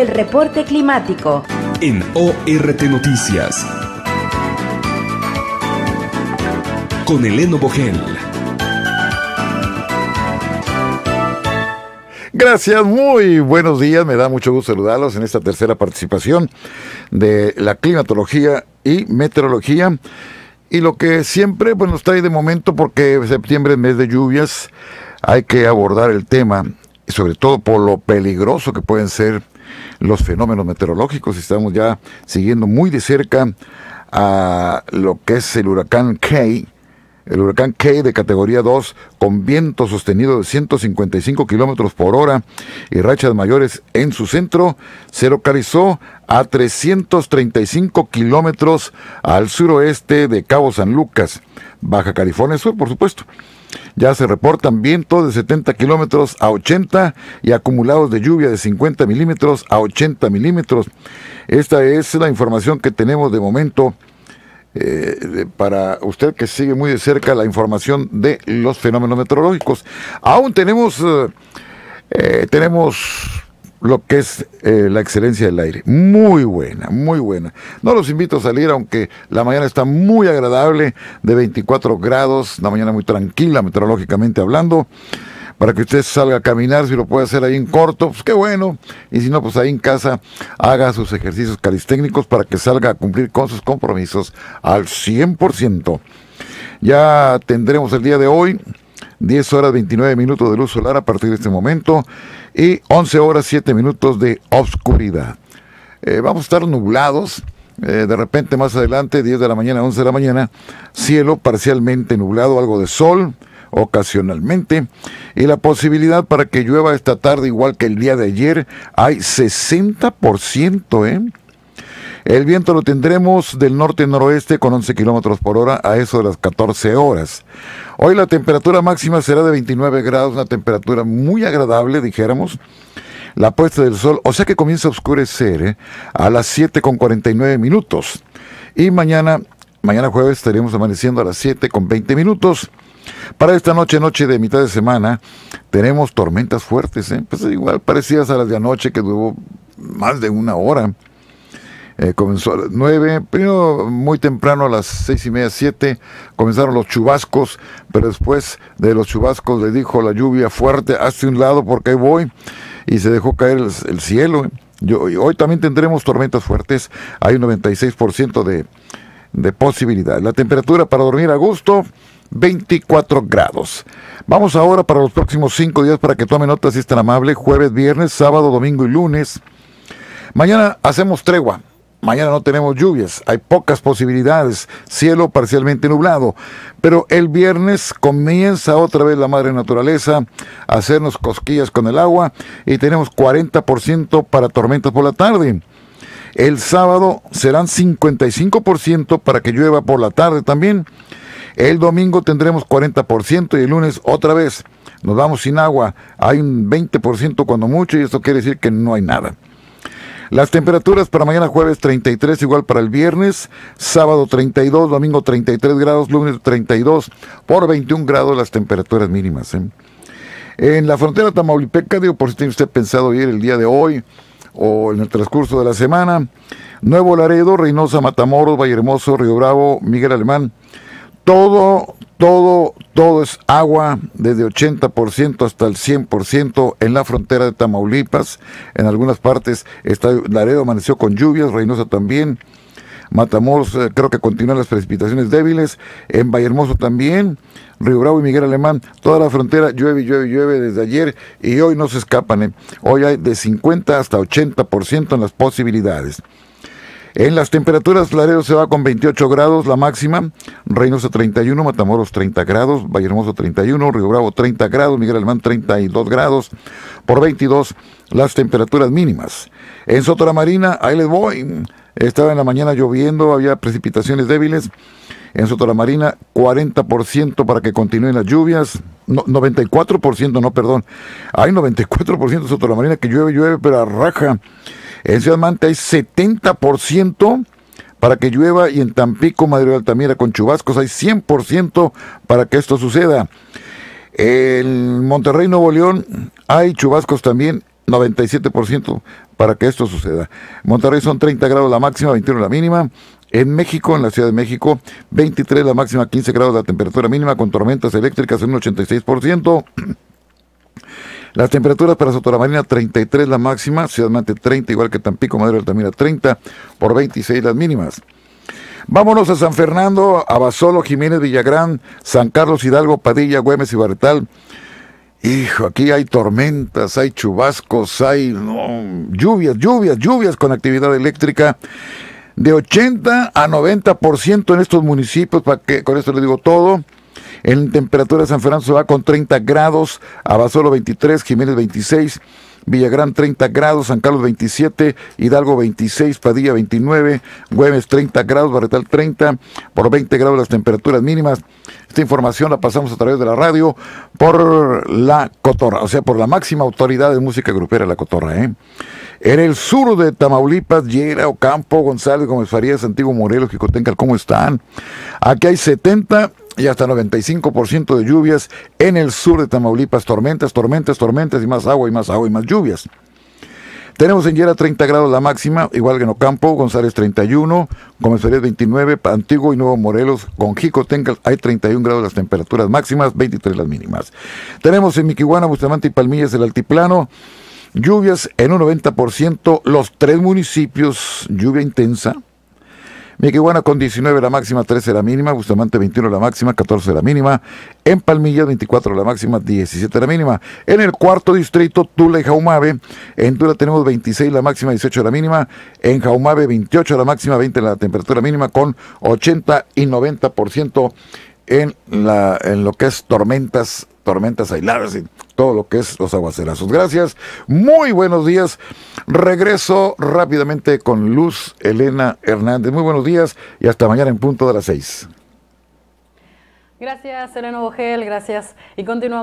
el reporte climático. En ORT Noticias. Con Eleno Bogel. Gracias, muy buenos días. Me da mucho gusto saludarlos en esta tercera participación de la climatología y meteorología. Y lo que siempre pues, nos trae de momento, porque septiembre es mes de lluvias, hay que abordar el tema, sobre todo por lo peligroso que pueden ser los fenómenos meteorológicos. Estamos ya siguiendo muy de cerca a lo que es el huracán Kay, el huracán Kay de categoría 2 con viento sostenido de 155 kilómetros por hora y rachas mayores en su centro se localizó a 335 kilómetros al suroeste de Cabo San Lucas, Baja California Sur, por supuesto. Ya se reportan vientos de 70 kilómetros a 80 y acumulados de lluvia de 50 milímetros a 80 milímetros. Esta es la información que tenemos de momento eh, para usted que sigue muy de cerca la información de los fenómenos meteorológicos. Aún tenemos, eh, eh, tenemos lo que es eh, la excelencia del aire. Muy buena, muy buena. No los invito a salir, aunque la mañana está muy agradable, de 24 grados, una mañana muy tranquila, meteorológicamente hablando. Para que usted salga a caminar, si lo puede hacer ahí en corto, pues qué bueno. Y si no, pues ahí en casa haga sus ejercicios calisténicos para que salga a cumplir con sus compromisos al 100%. Ya tendremos el día de hoy 10 horas 29 minutos de luz solar a partir de este momento y 11 horas 7 minutos de obscuridad. Eh, vamos a estar nublados, eh, de repente más adelante, 10 de la mañana, 11 de la mañana, cielo parcialmente nublado, algo de sol ocasionalmente y la posibilidad para que llueva esta tarde igual que el día de ayer hay 60%, ¿eh? El viento lo tendremos del norte-noroeste con 11 kilómetros por hora a eso de las 14 horas. Hoy la temperatura máxima será de 29 grados, una temperatura muy agradable, dijéramos. La puesta del sol, o sea que comienza a oscurecer ¿eh? a las 7 con 49 minutos. Y mañana, mañana jueves estaremos amaneciendo a las 7 con 20 minutos. Para esta noche, noche de mitad de semana, tenemos tormentas fuertes, ¿eh? Pues igual parecidas a las de anoche que duró más de una hora. Eh, comenzó a las 9, primero muy temprano a las seis y media, 7, comenzaron los chubascos, pero después de los chubascos le dijo la lluvia fuerte, hazte un lado porque ahí voy, y se dejó caer el, cielo. Yo, hoy también tendremos tormentas fuertes, hay un 96% de, de posibilidad. La temperatura para dormir a gusto, 24 grados. Vamos ahora para los próximos 5 días para que tomen nota si es tan amable, jueves, viernes, sábado, domingo y lunes. Mañana hacemos tregua, Mañana no tenemos lluvias, hay pocas posibilidades, cielo parcialmente nublado, pero el viernes comienza otra vez la madre naturaleza a hacernos cosquillas con el agua y tenemos 40% para tormentas por la tarde. El sábado serán 55% para que llueva por la tarde también. El domingo tendremos 40% y el lunes otra vez nos vamos sin agua. Hay un 20% cuando mucho y esto quiere decir que no hay nada. Las temperaturas para mañana jueves 33, igual para el viernes, sábado 32, domingo 33 grados, lunes 32, por 21 grados las temperaturas mínimas. ¿eh? En la frontera tamaulipeca, digo, por si tiene usted pensado ir el día de hoy o en el transcurso de la semana, Nuevo Laredo, Reynosa, Matamoros, Vallehermoso, Río Bravo, Miguel Alemán, todo, todo, todo es agua, desde 80% hasta el 100% en la frontera de Tamaulipas. En algunas partes, está, Laredo amaneció con lluvias, Reynosa también. Matamoros eh, creo que continúan las precipitaciones débiles, en Vallehermoso también, Río Bravo y Miguel Alemán, toda la frontera llueve, llueve, llueve desde ayer y hoy no se escapan. Eh. Hoy hay de 50 hasta 80% en las posibilidades. En las temperaturas, Laredo se va con 28 grados la máxima, Reynosa 31, Matamoros 30 grados, Vallehermoso 31, Río Bravo 30 grados, Miguel Alemán 32 grados, por 22 las temperaturas mínimas. En Sotoramarina, ahí les voy, estaba en la mañana lloviendo, había precipitaciones débiles. En Sotora 40% para que continúen las lluvias, 94%, no, perdón, hay 94% en Sotoramarina que llueve, llueve, pero a raja. En Ciudad Mante hay 70% para que llueva y en Tampico, Madrid, Altamira con chubascos hay 100% para que esto suceda. En Monterrey, Nuevo León hay chubascos también 97% para que esto suceda. Monterrey son 30 grados la máxima, 21 la mínima. En México, en la Ciudad de México, 23 la máxima, 15 grados la temperatura mínima con tormentas eléctricas en un 86%. Las temperaturas para Sotoramarina, 33 la máxima, Ciudad Mante 30, igual que Tampico, Madero, Altamira 30, por 26 las mínimas. Vámonos a San Fernando, a Basolo, Jiménez, Villagrán, San Carlos, Hidalgo, Padilla, Güemes y Barretal. Hijo, aquí hay tormentas, hay chubascos, hay lluvias, lluvias, lluvias con actividad eléctrica de 80 a 90% en estos municipios, para que con esto le digo todo. En temperatura de San Fernando se va con 30 grados, Abasolo 23, Jiménez 26. Villagrán 30 grados, San Carlos 27, Hidalgo 26, Padilla 29, Güemes 30 grados, Barretal 30, por 20 grados las temperaturas mínimas. Esta información la pasamos a través de la radio por la Cotorra, o sea, por la máxima autoridad de música grupera, la Cotorra. ¿eh? En el sur de Tamaulipas, Yera, Ocampo, González, Gómez Farías, Antiguo Morelos, Jicotencal, ¿cómo están? Aquí hay 70 y hasta 95% de lluvias en el sur de Tamaulipas. Tormentas, tormentas, tormentas y más agua y más agua y más lluvias. Tenemos en Yera 30 grados la máxima, igual que en Ocampo, González 31, Gómez 29, Antiguo y Nuevo Morelos, con Jico hay 31 grados las temperaturas máximas, 23 las mínimas. Tenemos en Miquihuana, Bustamante y Palmillas el altiplano, lluvias en un 90%, los tres municipios, lluvia intensa, Miquihuana con 19 la máxima, 13 la mínima, Bustamante 21 la máxima, 14 la mínima, en Palmilla 24 la máxima, 17 la mínima, en el cuarto distrito Tula y Jaumave, en Tula tenemos 26 la máxima, 18 la mínima, en Jaumave 28 la máxima, 20 la temperatura mínima con 80 y 90% en, la, en lo que es tormentas, tormentas aisladas todo lo que es los aguacerazos. Gracias, muy buenos días. Regreso rápidamente con Luz Elena Hernández. Muy buenos días y hasta mañana en punto de las seis. Gracias, Elena Bogel, gracias. Y continuamos.